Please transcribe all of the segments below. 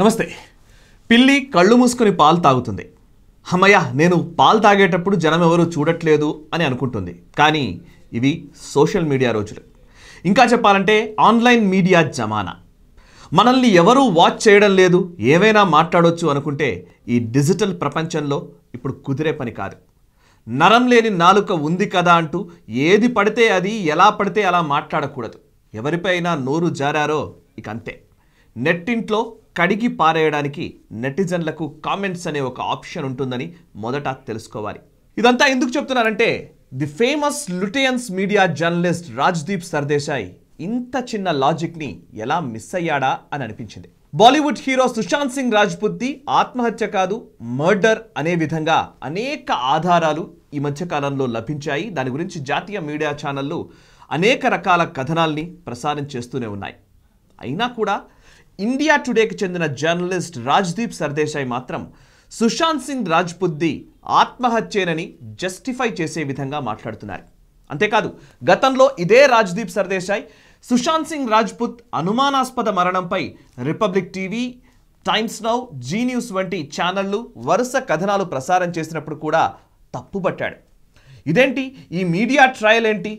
నమస్తే పిల్లి కళ్ళు మూసుకొని పాలు తాగుతుంది అమ్మయ్య నేను పాలు తాగేటప్పుడు జనం ఎవరు చూడట్లేదు అని అనుకుంటుంది కానీ ఇవి సోషల్ మీడియా రోజులు ఇంకా చెప్పాలంటే ఆన్లైన్ మీడియా జమానా మనల్ని ఎవరూ వాచ్ చేయడం లేదు ఏవైనా మాట్లాడొచ్చు అనుకుంటే ఈ డిజిటల్ ప్రపంచంలో ఇప్పుడు కుదిరే పని కాదు నరం లేని నాలుక ఉంది కదా అంటూ ఏది పడితే అది ఎలా పడితే అలా మాట్లాడకూడదు ఎవరిపైనా నోరు జారారో ఇక అంతే నెట్టింట్లో కడిగి పారేయడానికి నెటిజన్లకు కామెంట్స్ అనే ఒక ఆప్షన్ ఉంటుందని మొదట తెలుసుకోవాలి ఇదంతా ఎందుకు చెప్తున్నారంటే the famous Lutyens media journalist Rajdeep Sardesai ఇంత చిన్న లాజిక్ని ఎలా మిస్ అయ్యాడా అని అనిపించింది బాలీవుడ్ హీరో సుశాంత్ సింగ్ రాజ్పుత్తి ఆత్మహత్య కాదు మర్డర్ అనే విధంగా అనేక ఆధారాలు ఈ మధ్యకాలంలో లభించాయి దాని గురించి జాతీయ మీడియా ఛానళ్ళు అనేక రకాల కథనాల్ని ప్రసారం చేస్తూనే ఉన్నాయి అయినా కూడా ఇండియా టుడేకి చెందిన జర్నలిస్ట్ రాజ్దీప్ సర్దేశాయ్ మాత్రం సుశాంత్ సింగ్ రాజ్పుద్ది ఆత్మహత్యేనని జస్టిఫై చేసే విధంగా మాట్లాడుతున్నారు అంతేకాదు గతంలో ఇదే రాజ్దీప్ సర్దేశాయ్ సుశాంత్ సింగ్ రాజ్పుత్ అనుమానాస్పద మరణంపై Republic TV Times Now Zee News వంటి ఛానళ్లు వరుస కథనాలు ప్రసారం చేసినప్పుడు కూడా తప్పుపట్టాడు ఇదేంటి ఈ మీడియా ట్రయల్ ఏంటి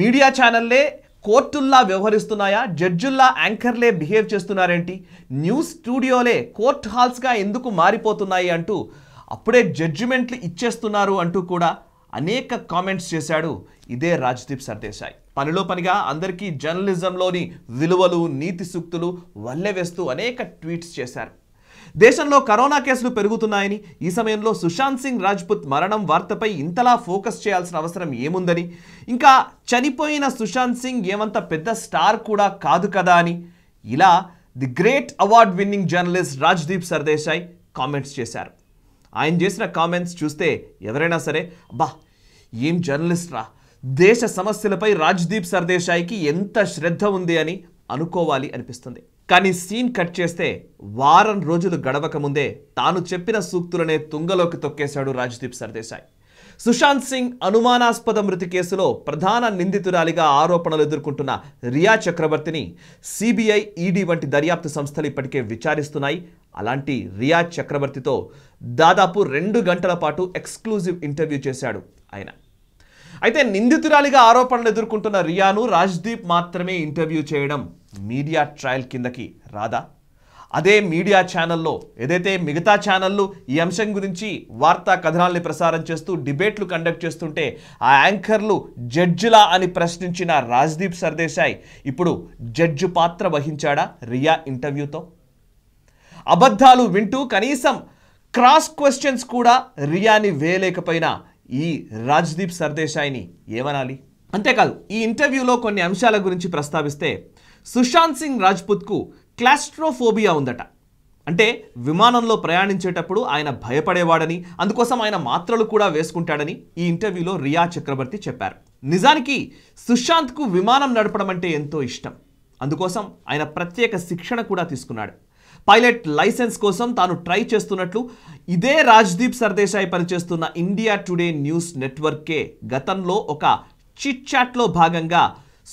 మీడియా ఛానల్లే కోర్టుల్లా వ్యవహరిస్తున్నాయా జడ్జుల్లా యాంకర్లే బిహేవ్ చేస్తున్నారేంటి న్యూస్ స్టూడియోలే కోర్ట్ హాల్స్గా ఎందుకు మారిపోతున్నాయి అంటూ అప్పుడే జడ్జిమెంట్లు ఇచ్చేస్తున్నారు అంటూ కూడా అనేక కామెంట్స్ చేశాడు ఇదే రాజ్దీప్ సర్దేశాయ్ పనిలో పనిగా అందరికీ జర్నలిజంలోని విలువలు నీతి సూక్తులు వల్లె వేస్తూ అనేక ట్వీట్స్ చేశారు దేశంలో కరోనా కేసులు పెరుగుతున్నాయని ఈ సమయంలో సుశాంత్ సింగ్ రాజ్పుత్ మరణం వార్తపై ఇంతలా ఫోకస్ చేయాల్సిన అవసరం ఏముందని ఇంకా చనిపోయిన సుశాంత్ సింగ్ ఏమంత పెద్ద స్టార్ కూడా కాదు కదా అని ఇలా the great award winning journalist Rajdeep Sardesai comments చేశారు ఆయన చేసిన కామెంట్స్ చూస్తే ఎవరైనా సరే అబ్బా ఏం జర్నలిస్ట్ రా దేశ సమస్యలపై రాజ్దీప్ సర్దేశాయికి ఎంత శ్రద్ధ ఉంది అని అనుకోవాలి అనిపిస్తుంది కానీ సీన్ కట్ చేస్తే వారం రోజులు గడవక ముందే తాను చెప్పిన సూక్తులనే తుంగలోకి తొక్కేశాడు రాజ్దీప్ సర్దేశాయ్ సుశాంత్ సింగ్ అనుమానాస్పద మృతి కేసులో ప్రధాన నిందితురాలిగా ఆరోపణలు ఎదుర్కొంటున్న రియా చక్రవర్తిని సిబిఐ ఈడీ వంటి దర్యాప్తు సంస్థలు ఇప్పటికే విచారిస్తున్నాయి అలాంటి రియా చక్రవర్తితో దాదాపు రెండు గంటల పాటు ఎక్స్క్లూజివ్ ఇంటర్వ్యూ చేశాడు ఆయన అయితే నిందితురాలిగా ఆరోపణలు ఎదుర్కొంటున్న రియాను రాజ్దీప్ మాత్రమే ఇంటర్వ్యూ చేయడం మీడియా ట్రయల్ కిందకి రాదా అదే మీడియా ఛానల్లో ఏదైతే మిగతా ఛానళ్ళు ఈ అంశం గురించి వార్తా కథనాల్ని ప్రసారం చేస్తూ డిబేట్లు కండక్ట్ చేస్తుంటే ఆ యాంకర్లు జడ్జిలా అని ప్రశ్నించిన రాజ్దీప్ సర్దేశాయ్ ఇప్పుడు జడ్జి పాత్ర వహించాడా రియా ఇంటర్వ్యూతో అబద్ధాలు వింటూ కనీసం క్రాస్ క్వశ్చన్స్ కూడా రియాని వేయలేకపోయినా ఈ రాజ్దీప్ సర్దేశాయ్ని ఏమనాలి అంతేకాదు ఈ ఇంటర్వ్యూలో కొన్ని అంశాల గురించి ప్రస్తావిస్తే సుశాంత్ సింగ్ రాజ్పుత్కు క్లాస్ట్రోఫోబియా ఉందట అంటే విమానంలో ప్రయాణించేటప్పుడు ఆయన భయపడేవాడని అందుకోసం ఆయన మాత్రలు కూడా వేసుకుంటాడని ఈ ఇంటర్వ్యూలో రియా చక్రవర్తి చెప్పారు నిజానికి సుశాంత్కు విమానం నడపడం అంటే ఎంతో ఇష్టం అందుకోసం ఆయన ప్రత్యేక శిక్షణ కూడా తీసుకున్నాడు పైలట్ లైసెన్స్ కోసం తాను ట్రై చేస్తున్నట్లు ఇదే రాజ్దీప్ సర్దేశాయ్ పనిచేస్తున్న ఇండియా టుడే న్యూస్ నెట్వర్కే గతంలో ఒక చిట్ చాట్లో భాగంగా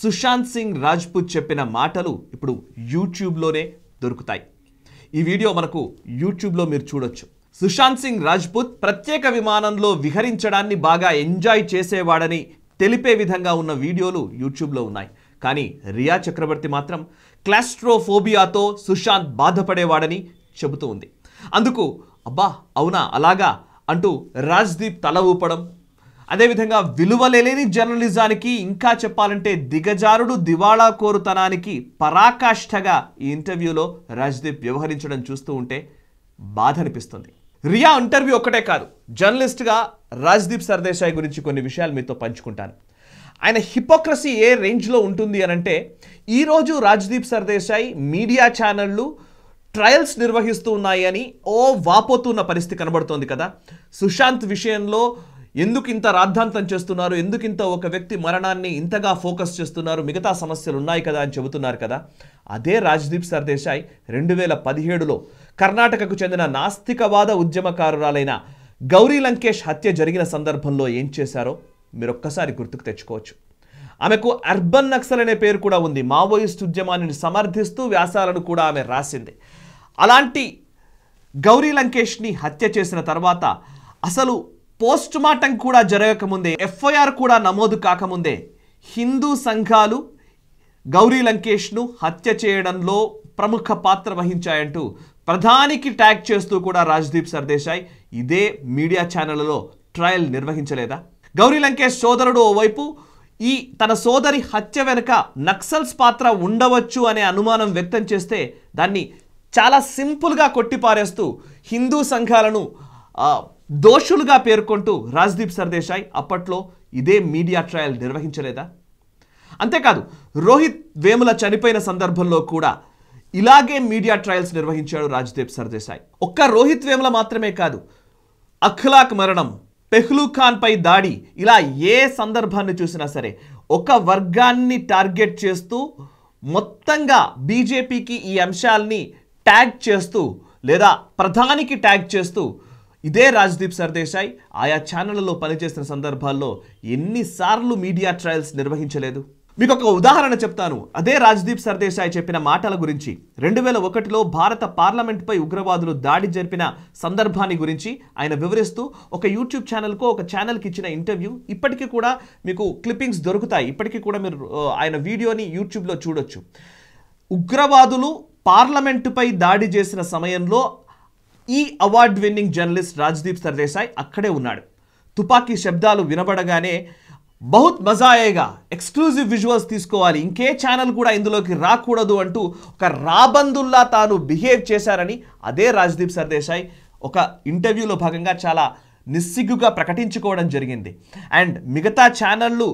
సుశాంత్ సింగ్ రాజ్పూత్ చెప్పిన మాటలు ఇప్పుడు యూట్యూబ్లోనే దొరుకుతాయి ఈ వీడియో మనకు యూట్యూబ్లో మీరు చూడొచ్చు సుశాంత్ సింగ్ రాజ్పూత్ ప్రత్యేక విమానంలో విహరించడాన్ని బాగా ఎంజాయ్ చేసేవాడని తెలిపే విధంగా ఉన్న వీడియోలు యూట్యూబ్లో ఉన్నాయి కానీ రియా చక్రవర్తి మాత్రం క్లాస్ట్రోఫోబియాతో సుశాంత్ బాధపడేవాడని చెబుతూ ఉంది అందుకు అబ్బా అవునా అలాగా అంటూ రాజ్దీప్ తల ఊపడం అదేవిధంగా విలువలేని జర్నలిజానికి ఇంకా చెప్పాలంటే దిగజారుడు దివాళా కోరుతనానికి పరాకాష్ఠగా ఈ ఇంటర్వ్యూలో రాజ్దీప్ వ్యవహరించడం చూస్తూ ఉంటే బాధ అనిపిస్తుంది రియా ఇంటర్వ్యూ ఒక్కటే కాదు జర్నలిస్ట్గా రాజ్దీప్ సర్దేశాయ్ గురించి కొన్ని విషయాలు మీతో పంచుకుంటాను ఆయన హిపోక్రసీ ఏ రేంజ్లో ఉంటుంది అనంటే ఈరోజు రాజ్దీప్ సర్దేశాయ్ మీడియా ఛానళ్ళు ట్రయల్స్ నిర్వహిస్తూ ఉన్నాయని ఓ వాపోతున్న పరిస్థితి కనబడుతోంది కదా సుశాంత్ విషయంలో ఎందుకు ఇంత రాద్ధాంతం చేస్తున్నారు ఎందుకు ఇంత ఒక వ్యక్తి మరణాన్ని ఇంతగా ఫోకస్ చేస్తున్నారు మిగతా సమస్యలు ఉన్నాయి కదా అని చెబుతున్నారు కదా అదే రాజ్దీప్ సర్దేశాయ్ రెండు వేల పదిహేడులో కర్ణాటకకు చెందిన నాస్తికవాద ఉద్యమకారురాలైన గౌరీ లంకేష్ హత్య జరిగిన సందర్భంలో ఏం చేశారో మీరు ఒక్కసారి గుర్తుకు తెచ్చుకోవచ్చు ఆమెకు అర్బన్ నక్సల్ అనే పేరు కూడా ఉంది మావోయిస్ట్ ఉద్యమాన్ని సమర్థిస్తూ వ్యాసాలను కూడా ఆమె రాసింది అలాంటి గౌరీ లంకేష్ని హత్య చేసిన తర్వాత అసలు పోస్ట్ మార్టం కూడా జరగకముందే ఎఫ్ఐఆర్ కూడా నమోదు కాకముందే హిందూ సంఘాలు గౌరీ లంకేష్ను హత్య చేయడంలో ప్రముఖ పాత్ర వహించాయంటూ ప్రధానికి ట్యాగ్ చేస్తూ కూడా రాజ్దీప్ సర్దేశాయ్ ఇదే మీడియా ఛానళ్లలో ట్రయల్ నిర్వహించలేదా గౌరీ లంకేష్ సోదరుడు ఓవైపు ఈ తన సోదరి హత్య వెనుక నక్సల్స్ పాత్ర ఉండవచ్చు అనే అనుమానం వ్యక్తం చేస్తే దాన్ని చాలా సింపుల్గా కొట్టిపారేస్తూ హిందూ సంఘాలను దోషులుగా పేర్కొంటూ రాజ్దీప్ సర్దేశాయ్ అప్పట్లో ఇదే మీడియా ట్రయల్ నిర్వహించలేదా అంతేకాదు రోహిత్ వేముల చనిపోయిన సందర్భంలో కూడా ఇలాగే మీడియా ట్రయల్స్ నిర్వహించాడు రాజ్దీప్ సర్దేశాయ్ ఒక్క రోహిత్ వేముల మాత్రమే కాదు అఖ్లాక్ మరణం పెహ్లూ ఖాన్పై దాడి ఇలా ఏ సందర్భాన్ని చూసినా సరే ఒక వర్గాన్ని టార్గెట్ చేస్తూ మొత్తంగా బీజేపీకి ఈ అంశాల్ని ట్యాగ్ చేస్తూ లేదా ప్రధానికి ట్యాగ్ చేస్తూ ఇదే రాజ్దీప్ సర్దేశాయ్ ఆయా ఛానళ్లలో పనిచేసిన సందర్భాల్లో ఎన్నిసార్లు మీడియా ట్రయల్స్ నిర్వహించలేదు మీకు ఒక ఉదాహరణ చెప్తాను అదే రాజ్దీప్ సర్దేశాయ్ చెప్పిన మాటల గురించి రెండు వేల ఒకటిలో భారత పార్లమెంట్పై ఉగ్రవాదులు దాడి జరిపిన సందర్భాన్ని గురించి ఆయన వివరిస్తూ ఒక యూట్యూబ్ ఛానల్కు ఒక ఛానల్కి ఇచ్చిన ఇంటర్వ్యూ ఇప్పటికీ కూడా మీకు క్లిప్పింగ్స్ దొరుకుతాయి ఇప్పటికీ కూడా మీరు ఆయన వీడియోని యూట్యూబ్లో చూడొచ్చు ఉగ్రవాదులు పార్లమెంటుపై దాడి చేసిన సమయంలో ఈ award winning journalist Rajdeep Sardesai అక్కడే ఉన్నాడు తుపాకీ శబ్దాలు వినబడగానే బహుత్ మజాయేగా ఎక్స్క్లూజివ్ విజువల్స్ తీసుకోవాలి ఇంకే ఛానల్ కూడా ఇందులోకి రాకూడదు అంటూ ఒక రాబందుల్లా తాను బిహేవ్ చేశారని అదే రాజ్దీప్ సర్దేశాయ్ ఒక ఇంటర్వ్యూలో భాగంగా చాలా నిస్సిగ్గుగా ప్రకటించుకోవడం జరిగింది అండ్ మిగతా ఛానళ్ళు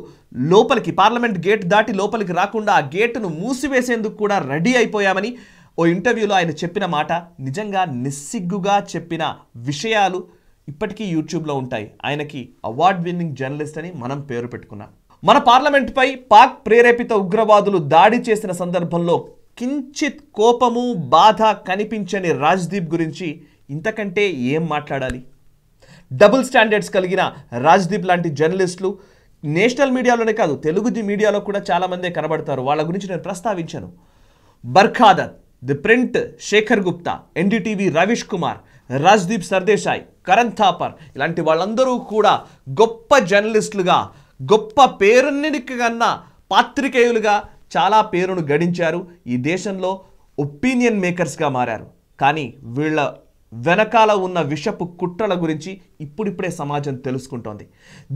లోపలికి పార్లమెంట్ గేట్ దాటి లోపలికి రాకుండా ఆ గేటును మూసివేసేందుకు కూడా రెడీ అయిపోయామని ఓ ఇంటర్వ్యూలో ఆయన చెప్పిన మాట నిజంగా నిస్సిగ్గుగా చెప్పిన విషయాలు ఇప్పటికీ యూట్యూబ్లో ఉంటాయి ఆయనకి అవార్డ్ విన్నింగ్ జర్నలిస్ట్ అని మనం పేరు పెట్టుకున్నాం మన పార్లమెంట్పై పాక్ ప్రేరేపిత ఉగ్రవాదులు దాడి చేసిన సందర్భంలో కించిత్ కోపము బాధ కనిపించని రాజ్దీప్ గురించి ఇంతకంటే ఏం మాట్లాడాలి డబుల్ స్టాండర్డ్స్ కలిగిన రాజ్దీప్ లాంటి జర్నలిస్టులు నేషనల్ మీడియాలోనే కాదు తెలుగు మీడియాలో కూడా చాలామందే కనబడతారు వాళ్ళ గురించి నేను ప్రస్తావించాను బర్ఖాదత్ the print Shekhar Gupta NDTV Ravish Kumar Rajdeep Sardesai Karan Thapar ఇలాంటి వాళ్ళందరూ కూడా గొప్ప జర్నలిస్టులుగా గొప్ప పేరున్నికి కన్నా పాత్రికేయులుగా చాలా పేరును గడించారు ఈ దేశంలో ఒపీనియన్ మేకర్స్గా మారారు కానీ వీళ్ళ వెనకాల ఉన్న విషపు కుట్రల గురించి ఇప్పుడిప్పుడే సమాజం తెలుసుకుంటోంది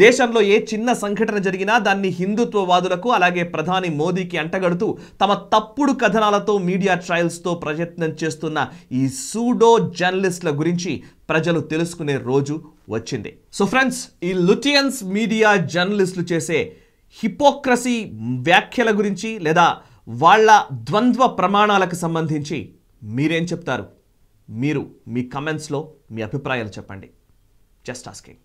దేశంలో ఏ చిన్న సంఘటన జరిగినా దాన్ని హిందుత్వవాదులకు అలాగే ప్రధాని మోదీకి అంటగడుతూ తమ తప్పుడు కథనాలతో మీడియా ట్రయల్స్తో ప్రయత్నం చేస్తున్న ఈ సూడో జర్నలిస్టుల గురించి ప్రజలు తెలుసుకునే రోజు వచ్చింది సో ఫ్రెండ్స్ ఈ లుటియన్స్ మీడియా జర్నలిస్టులు చేసే హిపోక్రసీ వ్యాఖ్యల గురించి లేదా వాళ్ళ ద్వంద్వ ప్రమాణాలకు సంబంధించి మీరేం చెప్తారు మీరు మీ కమెంట్స్లో మీ అభిప్రాయాలు చెప్పండి జస్ట్ ఆస్కింగ్